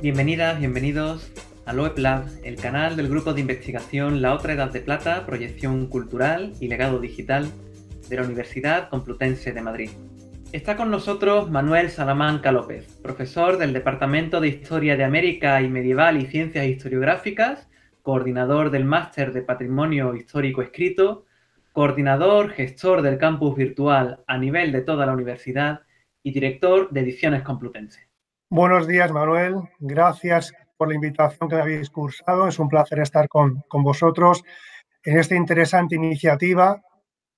Bienvenidas, bienvenidos a Loeb el canal del grupo de investigación La Otra Edad de Plata, Proyección Cultural y Legado Digital de la Universidad Complutense de Madrid. Está con nosotros Manuel Salamanca López, profesor del Departamento de Historia de América y Medieval y Ciencias Historiográficas, coordinador del Máster de Patrimonio Histórico Escrito, coordinador, gestor del campus virtual a nivel de toda la universidad y director de Ediciones Complutense. Buenos días, Manuel. Gracias por la invitación que me habéis cursado. Es un placer estar con, con vosotros en esta interesante iniciativa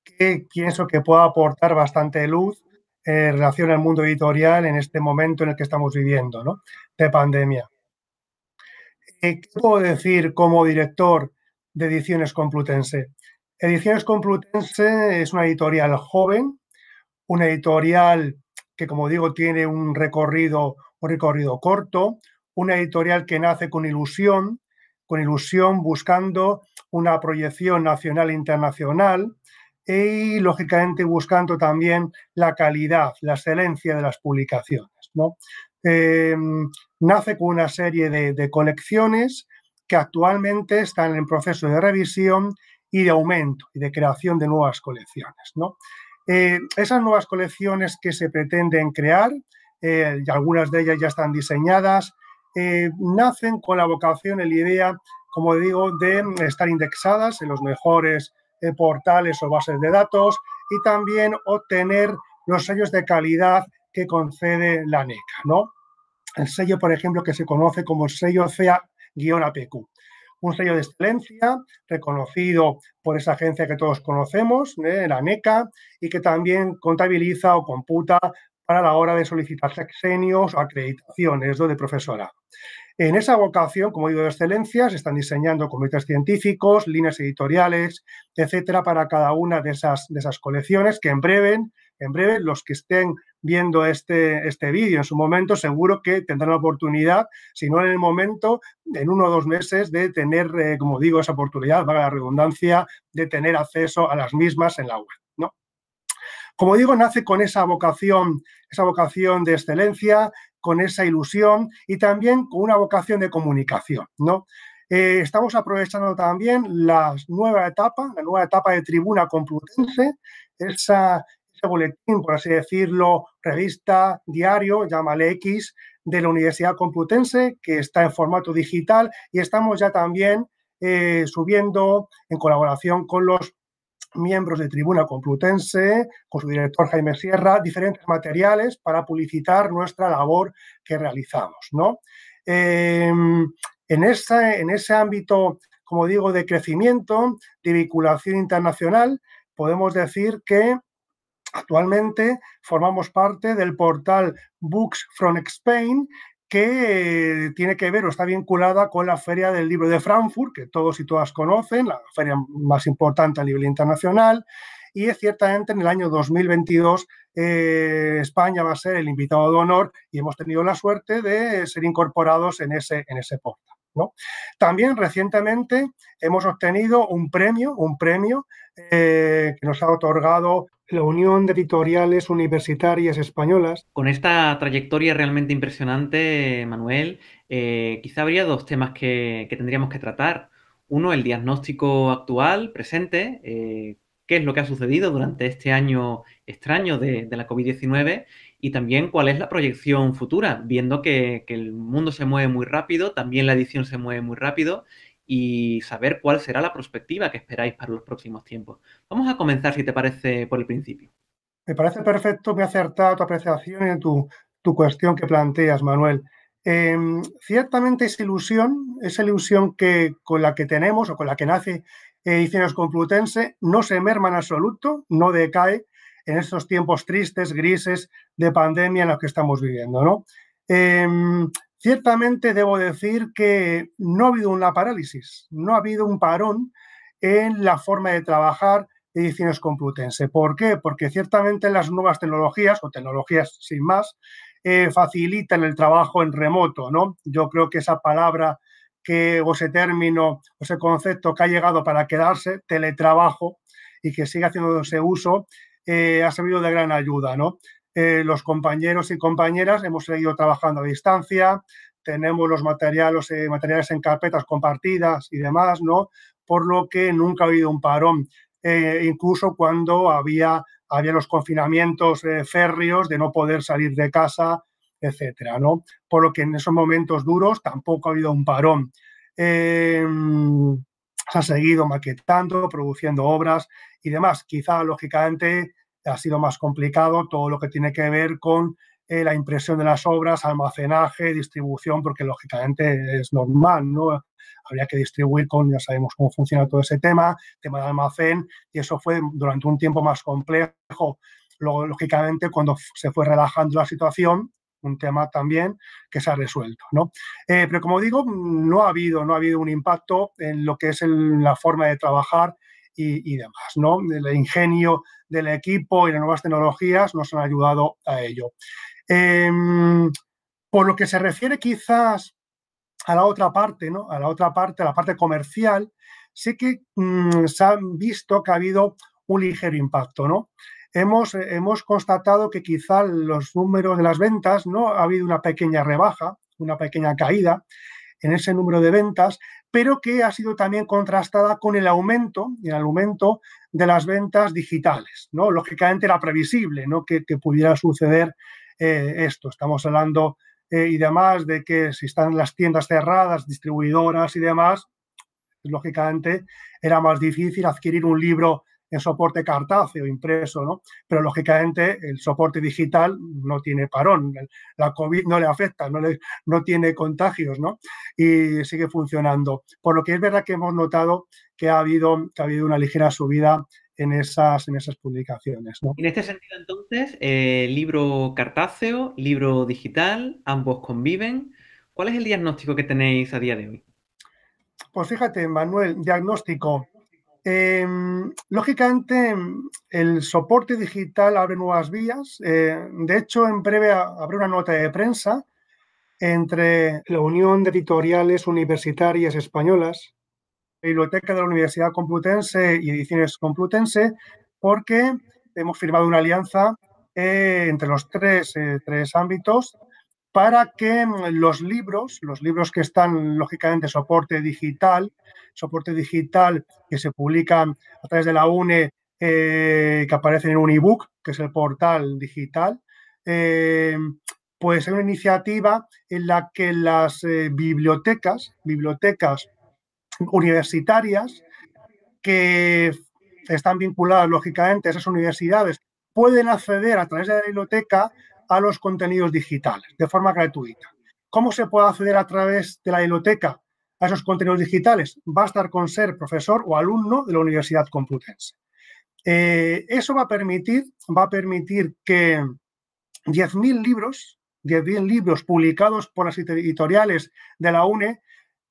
que pienso que pueda aportar bastante luz eh, en relación al mundo editorial en este momento en el que estamos viviendo, ¿no? De pandemia. Eh, ¿Qué puedo decir como director de Ediciones Complutense? Ediciones Complutense es una editorial joven, una editorial que, como digo, tiene un recorrido un recorrido corto, una editorial que nace con ilusión, con ilusión buscando una proyección nacional e internacional y, e, lógicamente, buscando también la calidad, la excelencia de las publicaciones. ¿no? Em, nace con una serie de, colecciones que actualmente están en proceso de revisión y de aumento y de creación de nuevas colecciones. ¿no? Eh, esas nuevas colecciones que se pretenden crear eh, y algunas de ellas ya están diseñadas, eh, nacen con la vocación, la idea, como digo, de estar indexadas en los mejores eh, portales o bases de datos y también obtener los sellos de calidad que concede la NECA ¿no? El sello, por ejemplo, que se conoce como el sello CEA-APQ un sello de excelencia reconocido por esa agencia que todos conocemos, la NECA, y que también contabiliza o computa para la hora de solicitar sexenios o acreditaciones de profesora. En esa vocación, como digo, de excelencia, se están diseñando comités científicos, líneas editoriales, etcétera, para cada una de esas, esas colecciones que en breve, en breve, los que estén viendo este, este vídeo en su momento, seguro que tendrán la oportunidad, si no en el momento, en uno o dos meses, de tener, eh, como digo, esa oportunidad, valga la redundancia, de tener acceso a las mismas en la web. Como digo, nace con esa vocación, esa vocación de excelencia, con esa ilusión y también con una vocación de comunicación, ¿no? Eh, estamos aprovechando también la nueva etapa, la nueva etapa de Tribuna Complutense, esa, ese boletín, por así decirlo, revista, diario, llámale X, de la Universidad Complutense, que está en formato digital y estamos ya también eh, subiendo en colaboración con los miembros de Tribuna Complutense, con su director Jaime Sierra, diferentes materiales para publicitar nuestra labor que realizamos. ¿no? Em, en, en ese ámbito, como digo, de crecimiento, de vinculación internacional, podemos decir que Actualmente formamos parte del portal Books from Spain, que tiene que ver o está vinculada con la Feria del Libro de Frankfurt, que todos y todas conocen, la feria más importante a nivel internacional. Y es ciertamente en el año 2022 eh, España va a ser el invitado de honor y hemos tenido la suerte de ser incorporados en ese, en ese portal. También recientemente hemos obtenido un premio, un premio eh, que nos ha otorgado la Unión de Editoriales Universitarias Españolas. Con esta trayectoria realmente impresionante, Manuel, eh, quizá habría dos temas que, tendríamos que tratar. Uno, el diagnóstico actual, presente, eh, qué es lo que ha sucedido durante este año extraño de, de la COVID-19 y también cuál es la proyección futura, viendo que, el mundo se mueve muy rápido, también la edición se mueve muy rápido y saber cuál será la perspectiva que esperáis para los próximos tiempos. Vamos a comenzar, si te parece, por el principio. Me parece perfecto, me ha acertado tu apreciación y tu, cuestión que planteas, Manuel. Em, ciertamente esa ilusión, esa ilusión que con la que tenemos o con la que nace Ediciones eh, Complutense, no se merma en absoluto, no decae, en estos tiempos tristes, grises de pandemia en los que estamos viviendo. ¿no? Em, ciertamente debo decir que no ha habido una parálisis, no ha habido un parón en la forma de trabajar de Ediciones Complutense. ¿Por qué? Porque ciertamente las nuevas tecnologías, o tecnologías sin más, eh, facilitan el trabajo en remoto, ¿no? Yo creo que esa palabra que, o ese término, o ese concepto que ha llegado para quedarse, teletrabajo, y que sigue haciéndose uso, eh, ha servido de gran ayuda, ¿no? Eh, los compañeros y compañeras hemos seguido trabajando a distancia, tenemos los materiales, eh, materiales en carpetas compartidas y demás, ¿no? Por lo que nunca ha habido un parón, incluso cuando había, había los confinamientos férreos de no poder salir de casa, etcétera, ¿no? Por lo que en esos momentos duros tampoco ha habido un parón. Em, se ha seguido maquetando, produciendo obras y demás. Quizá, lógicamente, ha sido más complicado todo lo que tiene que ver con eh, la impresión de las obras, almacenaje, distribución, porque lógicamente es normal, ¿no? Habría que distribuir con, ya sabemos cómo funciona todo ese tema, tema de almacén, y eso fue durante un tiempo más complejo. Luego, lógicamente, cuando se fue relajando la situación, un tema también que se ha resuelto, ¿no? Eh, pero como digo, no ha habido, no ha habido un impacto en lo que es la forma de trabajar y, demás. ¿no? El ingenio del equipo y las nuevas tecnologías nos han ayudado a ello. Em, por lo que se refiere quizás a la otra parte, ¿no? a la otra parte, a la parte comercial, sí que mm, se ha visto que ha habido un ligero impacto. ¿no? Hemos, hemos constatado que quizás los números de las ventas, ¿no? ha habido una pequeña rebaja, una pequeña caída, en ese número de ventas, pero que ha sido también contrastada con el aumento, el aumento de las ventas digitales. ¿no? Lógicamente era previsible ¿no? que, pudiera suceder eh, esto. Estamos hablando eh, y demás de que si están las tiendas cerradas, distribuidoras y demás, lógicamente era más difícil adquirir un libro en soporte cartáceo, impreso, ¿no? Pero lógicamente el soporte digital no tiene parón, la COVID no le afecta, no, no tiene contagios, ¿no? Y sigue funcionando. Por lo que es verdad que hemos notado que ha habido, ha habido una ligera subida en esas, en esas publicaciones. En este sentido, entonces, eh, libro cartáceo, libro digital, ambos conviven. ¿Cuál es el diagnóstico que tenéis a día de hoy? Pues fíjate, Manuel, diagnóstico. Em, lógicamente, el soporte digital abre nuevas vías. Eh, de hecho, en breve habrá una nota de prensa entre la Unión de Editoriales Universitarias Españolas, Biblioteca de la Universidad Complutense y Ediciones Complutense, porque hemos firmado una alianza eh, entre los tres, eh, tres ámbitos para que mm, los libros, los libros que están lógicamente soporte digital, soporte digital que se publican a través de la UNE, eh, que aparecen en un ebook que es el portal digital, eh, pues es una iniciativa en la que las eh, bibliotecas, bibliotecas universitarias, que están vinculadas lógicamente a esas universidades, pueden acceder a través de la biblioteca a los contenidos digitales de forma gratuita. ¿Cómo se puede acceder a través de la biblioteca a esos contenidos digitales? Va con ser profesor o alumno de la Universidad Complutense. Eh, eso va a permitir, va a permitir que 10.000 libros, 10.000 libros publicados por las editoriales de la UNE,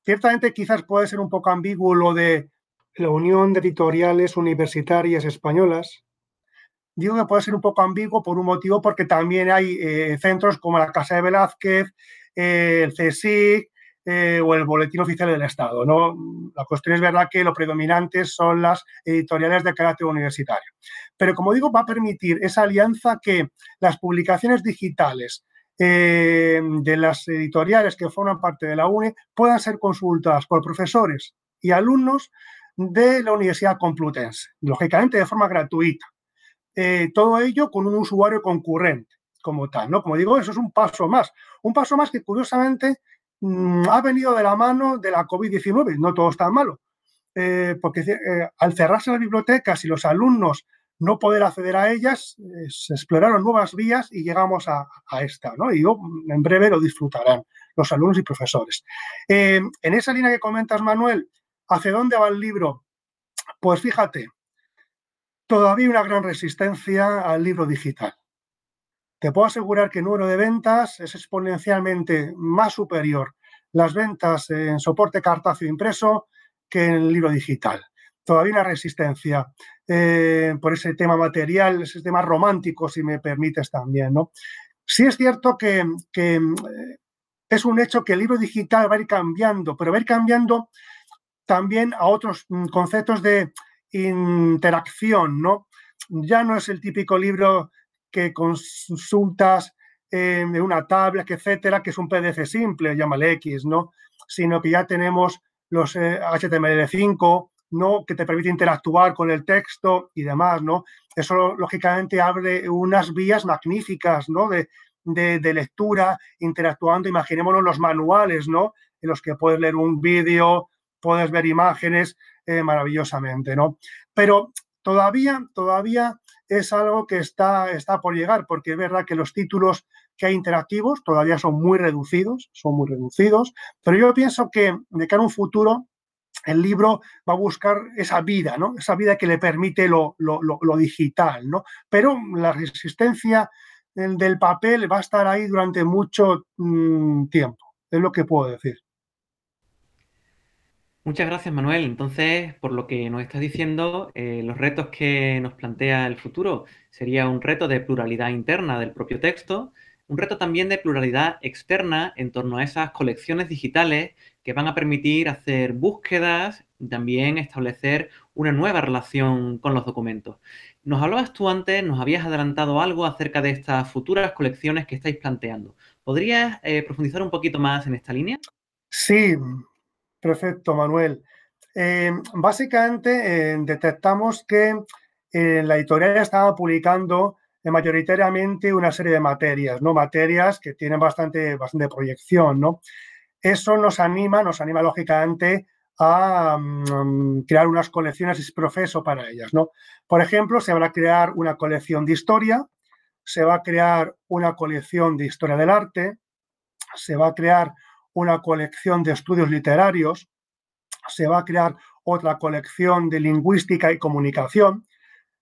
ciertamente quizás puede ser un poco ambiguo lo de la Unión de Editoriales Universitarias Españolas, Digo que puede ser un poco ambiguo por un motivo, porque también hay eh, centros como la Casa de Velázquez, eh, el CSIC eh, o el Boletín Oficial del Estado. La cuestión es verdad que lo predominante son las editoriales de carácter universitario. Pero como digo, va a permitir esa alianza que las publicaciones digitales de las editoriales que forman parte de la UNE puedan ser consultadas por profesores y alumnos de la Universidad Complutense, lógicamente de forma gratuita. Eh, todo ello con un usuario concurrente como tal, ¿no? Como digo, eso es un paso más. Un paso más que curiosamente mm, ha venido de la mano de la COVID-19, no todo está malo, eh, porque eh, al cerrarse las bibliotecas y los alumnos no poder acceder a ellas, se exploraron nuevas vías y llegamos a, esta, ¿no? Y mm, en breve lo disfrutarán los alumnos y profesores. en esa línea que comentas, Manuel, ¿hacia dónde va el libro? Pues fíjate, todavía una gran resistencia al libro digital. Te puedo asegurar que el número de ventas es exponencialmente más superior las ventas en soporte cartáceo impreso que en el libro digital. Todavía una resistencia eh, por ese tema material, ese tema romántico, si me permites también, ¿no? Sí es cierto que, que eh, es un hecho que el libro digital va a ir cambiando, pero va a ir cambiando también a otros mm, conceptos de, interacción, ¿no? Ya no es el típico libro que consultas en eh, una tabla, etcétera, que es un PDF simple, llámale X, ¿no? Sino que ya tenemos los HTML5, eh, ¿no? Que te permite interactuar con el texto y demás, ¿no? Eso, lógicamente, abre unas vías magníficas, ¿no? De, de lectura, interactuando, imaginémonos los manuales, ¿no? En los que puedes leer un vídeo, puedes ver imágenes, eh, maravillosamente, ¿no? Pero todavía, todavía es algo que está, está por llegar, porque es verdad que los títulos que hay interactivos todavía son muy reducidos, son muy reducidos, pero yo pienso que de cara a un futuro el libro va a buscar esa vida, ¿no? Esa vida que le permite lo, digital, ¿no? Pero la resistencia del, papel va a estar ahí durante mucho mm, tiempo, es lo que puedo decir. Muchas gracias, Manuel. Entonces, por lo que nos estás diciendo, eh, los retos que nos plantea el futuro sería un reto de pluralidad interna del propio texto, un reto también de pluralidad externa en torno a esas colecciones digitales que van a permitir hacer búsquedas y también establecer una nueva relación con los documentos. Nos hablabas tú antes, nos habías adelantado algo acerca de estas futuras colecciones que estáis planteando. ¿Podrías eh, profundizar un poquito más en esta línea? Sí, Perfecto, Manuel. Em, básicamente eh, detectamos que eh, la editorial estaba publicando eh, mayoritariamente una serie de materias, ¿no? Materias que tienen bastante, bastante proyección, ¿no? Eso nos anima, nos anima lógicamente a mm, crear unas colecciones y profeso para ellas, ¿no? Por ejemplo, se va a crear una colección de historia, se va a crear una colección de historia del arte, se va a crear una colección de estudios literarios, se va a crear otra colección de lingüística y comunicación,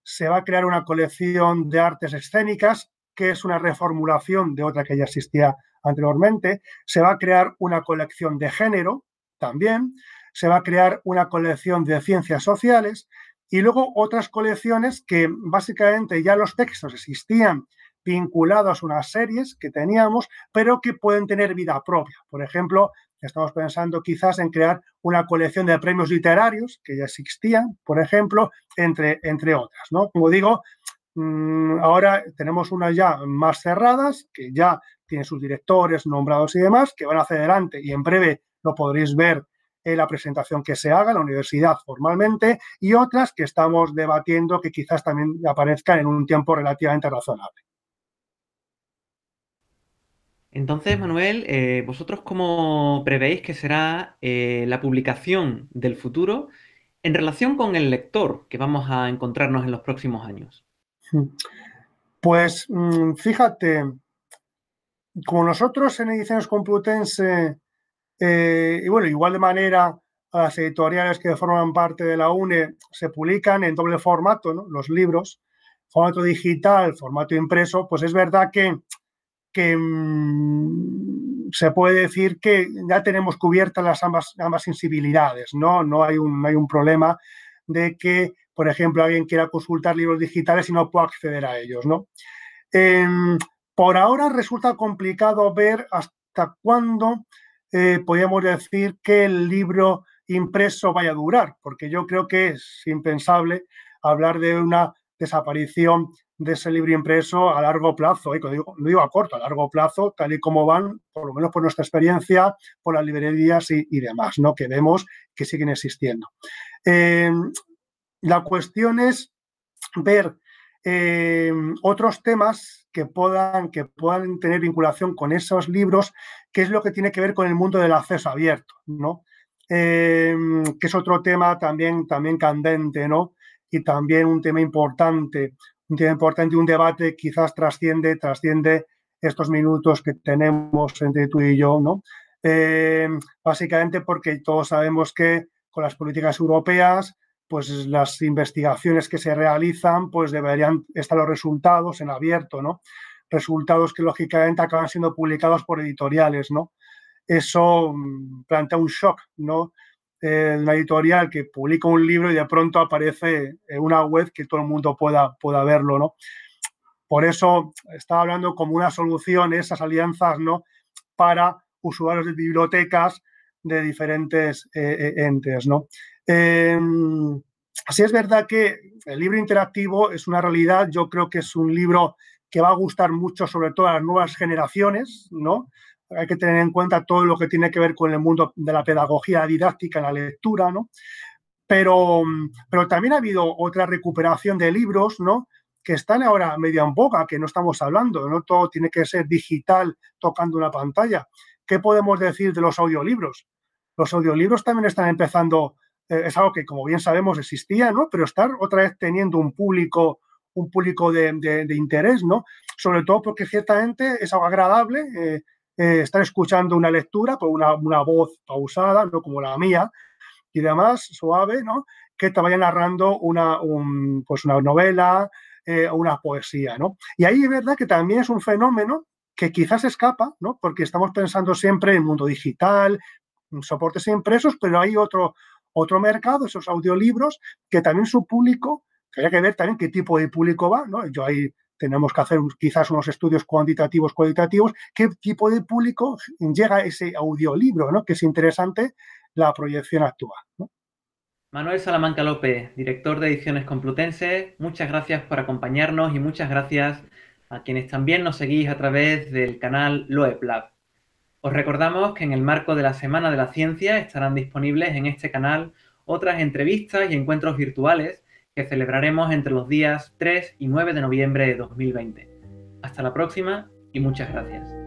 se va a crear una colección de artes escénicas, que es una reformulación de otra que ya existía anteriormente, se va a crear una colección de género también, se va a crear una colección de ciencias sociales y luego otras colecciones que básicamente ya los textos existían, vinculadas a unas series que teníamos, pero que pueden tener vida propia. Por ejemplo, estamos pensando quizás en crear una colección de premios literarios que ya existían, por ejemplo, entre, entre otras. ¿no? Como digo, mm, ahora tenemos unas ya más cerradas, que ya tienen sus directores nombrados y demás, que van hacia adelante y en breve lo podréis ver en la presentación que se haga en la universidad formalmente, y otras que estamos debatiendo que quizás también aparezcan en un tiempo relativamente razonable. Entonces, Manuel, eh, ¿vosotros cómo prevéis que será eh, la publicación del futuro en relación con el lector que vamos a encontrarnos en los próximos años? Pues mm, fíjate, como nosotros en Ediciones Complutense, eh, y bueno, igual de manera a las editoriales que forman parte de la UNE se publican en doble formato, ¿no? los libros, formato digital, formato impreso, pues es verdad que que mm, se puede decir que ya tenemos cubiertas las ambas, ambas sensibilidades, ¿no? No hay, un, hay un problema de que, por ejemplo, alguien quiera consultar libros digitales y no pueda acceder a ellos, ¿no? Em, por ahora resulta complicado ver hasta cuándo eh, podríamos decir que el libro impreso vaya a durar, porque yo creo que es impensable hablar de una desaparición de ese libro impreso a largo plazo, y ¿eh? digo, no digo a corto, a largo plazo, tal y como van, por lo menos por nuestra experiencia, por las librerías y, demás, ¿no? que vemos que siguen existiendo. Eh, la cuestión es ver eh, otros temas que puedan, que puedan tener vinculación con esos libros, que es lo que tiene que ver con el mundo del acceso abierto, ¿no? que es otro tema también, también candente, ¿no? y también un tema importante, un tema importante, un debate quizás trasciende, trasciende estos minutos que tenemos entre tú y yo, ¿no? Eh, básicamente porque todos sabemos que con las políticas europeas, pues las investigaciones que se realizan, pues deberían estar los resultados en abierto, ¿no? Resultados que lógicamente acaban siendo publicados por editoriales, ¿no? Eso mm, plantea un shock, ¿no? una editorial que publica un libro y de pronto aparece en una web que todo el mundo pueda, pueda verlo, ¿no? Por eso estaba hablando como una solución esas alianzas, ¿no? Para usuarios de bibliotecas de diferentes eh, eh, entes, ¿no? Em, si es verdad que el libro interactivo es una realidad, yo creo que es un libro que va a gustar mucho, sobre todo a las nuevas generaciones, ¿no? hay que tener en cuenta todo lo que tiene que ver con el mundo de la pedagogía didáctica la lectura, ¿no? Pero, mm, pero también ha habido otra recuperación de libros, ¿no? que están ahora medio en boca, que no estamos hablando, no todo tiene que ser digital tocando una pantalla. ¿Qué podemos decir de los audiolibros? Los audiolibros también están empezando, eh, es algo que como bien sabemos existía, ¿no? Pero estar otra vez teniendo un público, un público de, interés, ¿no? Sobre todo porque ciertamente es algo agradable, eh, eh, Están escuchando una lectura por pues una, voz pausada, no como la mía, y además, suave, ¿no? Que te vaya narrando una, pues una novela eh, o una poesía, ¿no? Y ahí es verdad que también es un fenómeno que quizás escapa, ¿no? Porque estamos pensando siempre en el mundo digital, soportes impresos, pero hay otro, otro mercado, esos audiolibros, que también su público, que hay que ver también qué tipo de público va, ¿no? Yo ahí tenemos que hacer quizás unos estudios cuantitativos, cualitativos, qué tipo de público llega ese audiolibro, que es interesante la proyección actual. Manuel Salamanca López, director de Ediciones Complutense, muchas gracias por acompañarnos y muchas gracias a quienes también nos seguís a través del canal LoePlab. Os recordamos que en el marco de la Semana de la Ciencia estarán disponibles en este canal otras entrevistas y encuentros virtuales que celebraremos entre los días 3 y 9 de noviembre de 2020. Hasta la próxima y muchas gracias.